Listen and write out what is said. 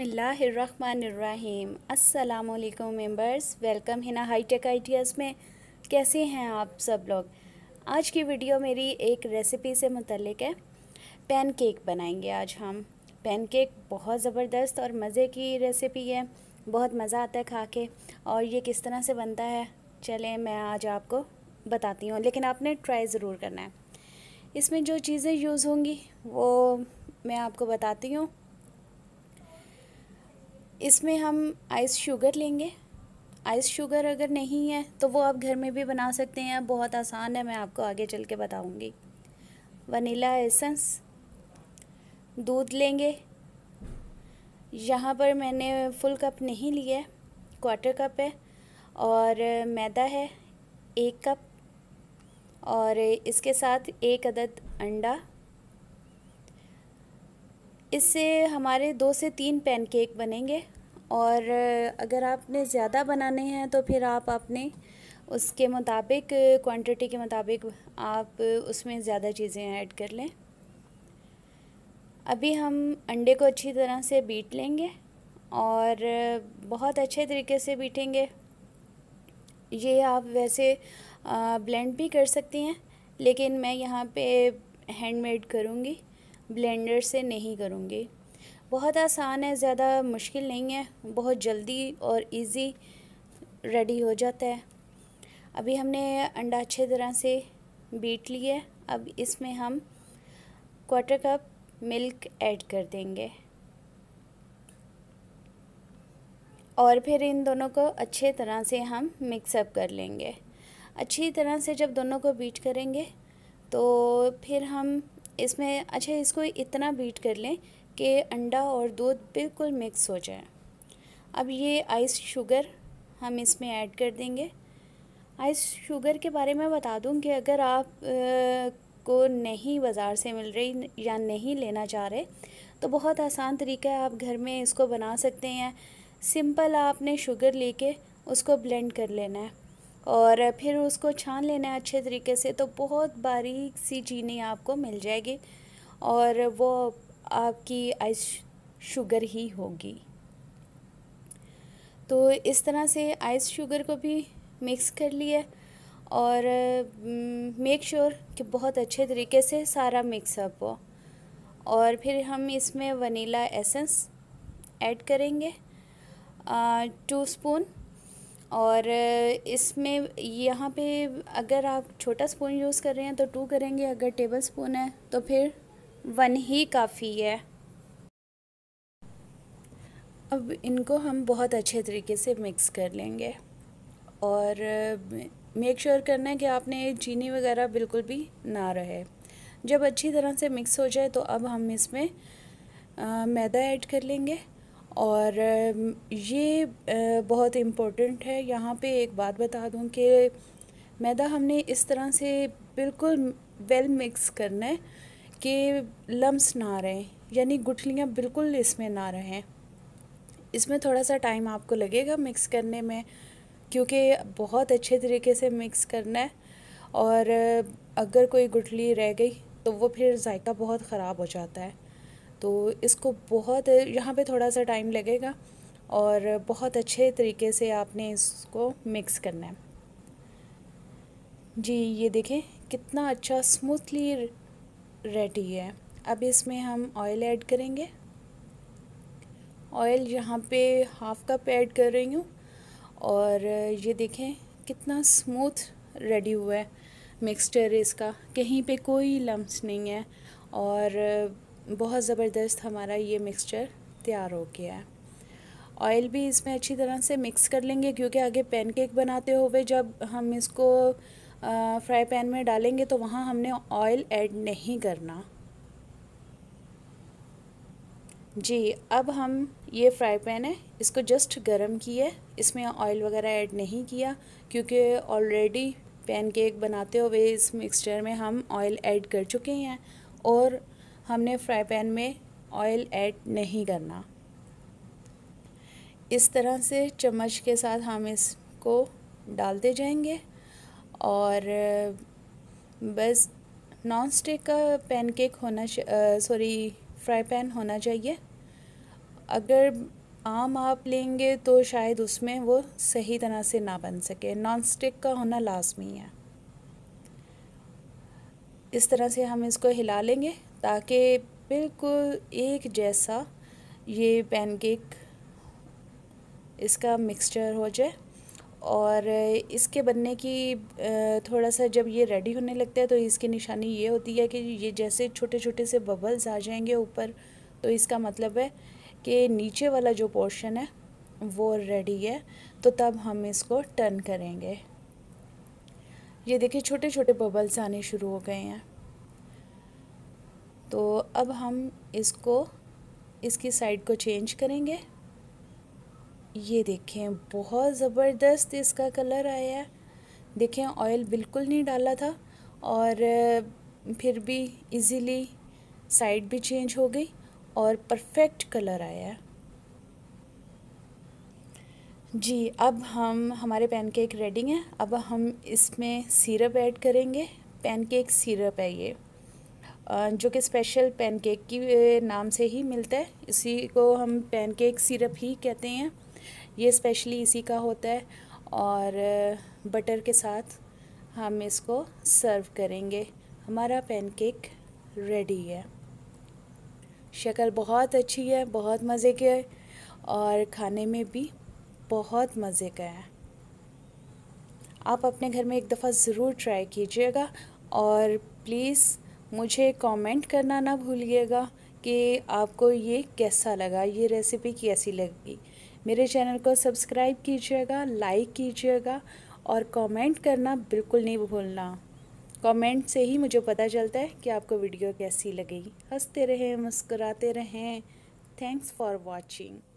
बिसमीम् अल्लाम members welcome Hina high tech ideas में कैसे हैं आप सब लोग आज की वीडियो मेरी एक रेसिपी से मुतलक है पेन केक बनाएंगे आज हम पेन केक बहुत ज़बरदस्त और मज़े की रेसिपी है बहुत मज़ा आता है खा के और ये किस तरह से बनता है चलें मैं आज आपको बताती हूँ लेकिन आपने ट्राई ज़रूर करना है इसमें जो चीज़ें यूज़ होंगी वो मैं आपको बताती हूँ इसमें हम आइस शुगर लेंगे आइस शुगर अगर नहीं है तो वो आप घर में भी बना सकते हैं बहुत आसान है मैं आपको आगे चल के बताऊँगी वनीला एसेंस दूध लेंगे यहाँ पर मैंने फुल कप नहीं लिया है क्वार्टर कप है और मैदा है एक कप और इसके साथ एक अदद अंडा इससे हमारे दो से तीन पैनकेक बनेंगे और अगर आपने ज़्यादा बनाने हैं तो फिर आप अपने उसके मुताबिक क्वांटिटी के मुताबिक आप उसमें ज़्यादा चीज़ें ऐड कर लें अभी हम अंडे को अच्छी तरह से बीट लेंगे और बहुत अच्छे तरीके से बीटेंगे ये आप वैसे ब्लेंड भी कर सकती हैं लेकिन मैं यहाँ पे हैंडमेड करूँगी ब्लेंडर से नहीं करूँगी बहुत आसान है ज़्यादा मुश्किल नहीं है बहुत जल्दी और इजी रेडी हो जाता है अभी हमने अंडा अच्छे तरह से बीट लिया है अब इसमें हम क्वार्टर कप मिल्क ऐड कर देंगे और फिर इन दोनों को अच्छे तरह से हम मिक्सअप कर लेंगे अच्छी तरह से जब दोनों को बीट करेंगे तो फिर हम इसमें अच्छा इसको इतना बीट कर लें कि अंडा और दूध बिल्कुल मिक्स हो जाए अब ये आइस शुगर हम इसमें ऐड कर देंगे आइस शुगर के बारे में बता दूं कि अगर आप आ, को नहीं बाज़ार से मिल रही या नहीं लेना चाह रहे तो बहुत आसान तरीका है आप घर में इसको बना सकते हैं सिंपल आपने शुगर लेके उसको ब्लेंड कर लेना है और फिर उसको छान लेना है अच्छे तरीके से तो बहुत बारीक सी चीनी आपको मिल जाएगी और वो आपकी आइस शुगर ही होगी तो इस तरह से आइस शुगर को भी मिक्स कर लिया और मेक श्योर sure कि बहुत अच्छे तरीके से सारा मिक्सअप हो और फिर हम इसमें वनीला एसेंस ऐड करेंगे टू स्पून और इसमें यहाँ पे अगर आप छोटा स्पून यूज़ कर रहे हैं तो टू करेंगे अगर टेबल स्पून है तो फिर वन ही काफ़ी है अब इनको हम बहुत अच्छे तरीके से मिक्स कर लेंगे और मेक श्योर sure करना है कि आपने चीनी वगैरह बिल्कुल भी ना रहे जब अच्छी तरह से मिक्स हो जाए तो अब हम इसमें मैदा ऐड कर लेंगे और ये बहुत इम्पोर्टेंट है यहाँ पे एक बात बता दूँ कि मैदा हमने इस तरह से बिल्कुल वेल मिक्स करना है कि लम्स ना रहें यानी गुठलियाँ बिल्कुल इसमें ना रहें इसमें थोड़ा सा टाइम आपको लगेगा मिक्स करने में क्योंकि बहुत अच्छे तरीके से मिक्स करना है और अगर कोई गुठली रह गई तो वो फिर जायका बहुत ख़राब हो जाता है तो इसको बहुत यहाँ पे थोड़ा सा टाइम लगेगा और बहुत अच्छे तरीके से आपने इसको मिक्स करना है जी ये देखें कितना अच्छा स्मूथली रेडी है अब इसमें हम ऑयल ऐड करेंगे ऑयल यहाँ पे हाफ़ कप ऐड कर रही हूँ और ये देखें कितना स्मूथ रेडी हुआ है मिक्सचर इसका कहीं पे कोई लम्स नहीं है और बहुत ज़बरदस्त हमारा ये मिक्सचर तैयार हो गया है ऑयल भी इसमें अच्छी तरह से मिक्स कर लेंगे क्योंकि आगे पैनकेक बनाते हुए जब हम इसको फ्राई पैन में डालेंगे तो वहाँ हमने ऑयल ऐड नहीं करना जी अब हम ये फ्राई पैन है इसको जस्ट गर्म किए इसमें ऑयल वगैरह ऐड नहीं किया क्योंकि ऑलरेडी पैनकेक बनाते हुए इस मिक्सचर में हम ऑयल ऐड कर चुके हैं और हमने फ्राई पैन में ऑयल ऐड नहीं करना इस तरह से चम्मच के साथ हम इसको डालते जाएंगे और बस नॉन स्टिक का पैनकेक होना सॉरी फ्राई पैन होना चाहिए अगर आम आप लेंगे तो शायद उसमें वो सही तरह से ना बन सके नॉन स्टिक का होना लाजमी है इस तरह से हम इसको हिला लेंगे ताकि बिल्कुल एक जैसा ये पैनकेक इसका मिक्सचर हो जाए और इसके बनने की थोड़ा सा जब ये रेडी होने लगता है तो इसकी निशानी ये होती है कि ये जैसे छोटे छोटे से बबल्स आ जाएंगे ऊपर तो इसका मतलब है कि नीचे वाला जो पोर्शन है वो रेडी है तो तब हम इसको टर्न करेंगे ये देखिए छोटे छोटे बबल्स आने शुरू हो गए हैं तो अब हम इसको इसकी साइड को चेंज करेंगे ये देखें बहुत ज़बरदस्त इसका कलर आया है देखें ऑयल बिल्कुल नहीं डाला था और फिर भी इजीली साइड भी चेंज हो गई और परफेक्ट कलर आया है जी अब हम हमारे पैनकेक रेडी हैं अब हम इसमें सिरप ऐड करेंगे पैनकेक सिरप है ये जो कि स्पेशल पैनकेक की नाम से ही मिलता है इसी को हम पैनकेक सिरप ही कहते हैं ये स्पेशली इसी का होता है और बटर के साथ हम इसको सर्व करेंगे हमारा पैनकेक रेडी है शक्ल बहुत अच्छी है बहुत मज़े की है और खाने में भी बहुत मज़े का है आप अपने घर में एक दफ़ा ज़रूर ट्राई कीजिएगा और प्लीज़ मुझे कमेंट करना ना भूलिएगा कि आपको ये कैसा लगा ये रेसिपी कैसी लगी मेरे चैनल को सब्सक्राइब कीजिएगा लाइक कीजिएगा और कमेंट करना बिल्कुल नहीं भूलना कमेंट से ही मुझे पता चलता है कि आपको वीडियो कैसी लगेगी हंसते रहें मुस्कुराते रहें थैंक्स फॉर वॉचिंग